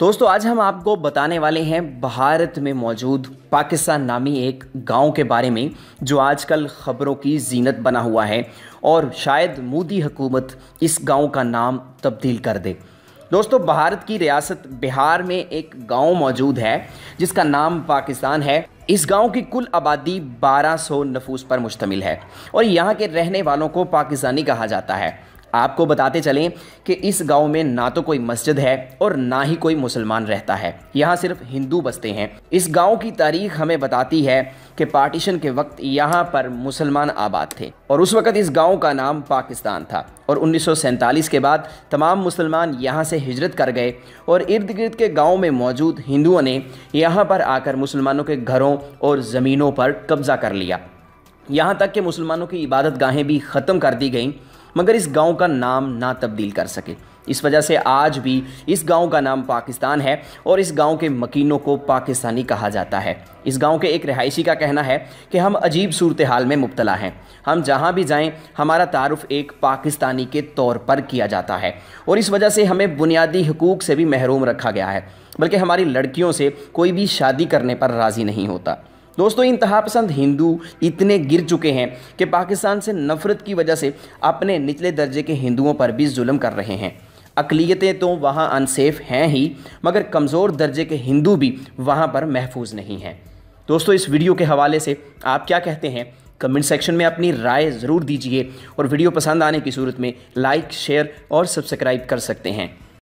दोस्तों आज हम आपको बताने वाले हैं भारत में मौजूद पाकिस्तान नामी एक गांव के बारे में जो आजकल ख़बरों की जीनत बना हुआ है और शायद मोदी हुकूमत इस गांव का नाम तब्दील कर दे दोस्तों भारत की रियासत बिहार में एक गांव मौजूद है जिसका नाम पाकिस्तान है इस गांव की कुल आबादी 1200 नफूस पर मुश्तमिल है और यहाँ के रहने वालों को पाकिस्तानी कहा जाता है आपको बताते चलें कि इस गांव में ना तो कोई मस्जिद है और ना ही कोई मुसलमान रहता है यहाँ सिर्फ हिंदू बसते हैं इस गांव की तारीख हमें बताती है कि पार्टीशन के वक्त यहाँ पर मुसलमान आबाद थे और उस वक़्त इस गांव का नाम पाकिस्तान था और उन्नीस के बाद तमाम मुसलमान यहाँ से हिजरत कर गए और इर्द गिर्द के गाँव में मौजूद हिंदुओं ने यहाँ पर आकर मुसलमानों के घरों और ज़मीनों पर कब्ज़ा कर लिया यहाँ तक कि मुसलमानों की इबादत गाहें भी ख़त्म कर दी गईं मगर इस गांव का नाम ना तब्दील कर सके इस वजह से आज भी इस गांव का नाम पाकिस्तान है और इस गांव के मकीनों को पाकिस्तानी कहा जाता है इस गांव के एक रहायशी का कहना है कि हम अजीब सूरत हाल में मुबतला हैं हम जहां भी जाएं हमारा तारफ़ एक पाकिस्तानी के तौर पर किया जाता है और इस वजह से हमें बुनियादी हकूक़ से भी महरूम रखा गया है बल्कि हमारी लड़कियों से कोई भी शादी करने पर राज़ी नहीं होता दोस्तों इंतहा पसंद हिंदू इतने गिर चुके हैं कि पाकिस्तान से नफ़रत की वजह से अपने निचले दर्जे के हिंदुओं पर भी जुल्म कर रहे हैं अकलीतें तो वहाँ अनसेफ हैं ही मगर कमज़ोर दर्जे के हिंदू भी वहाँ पर महफूज नहीं हैं दोस्तों इस वीडियो के हवाले से आप क्या कहते हैं कमेंट सेक्शन में अपनी राय ज़रूर दीजिए और वीडियो पसंद आने की सूरत में लाइक शेयर और सब्सक्राइब कर सकते हैं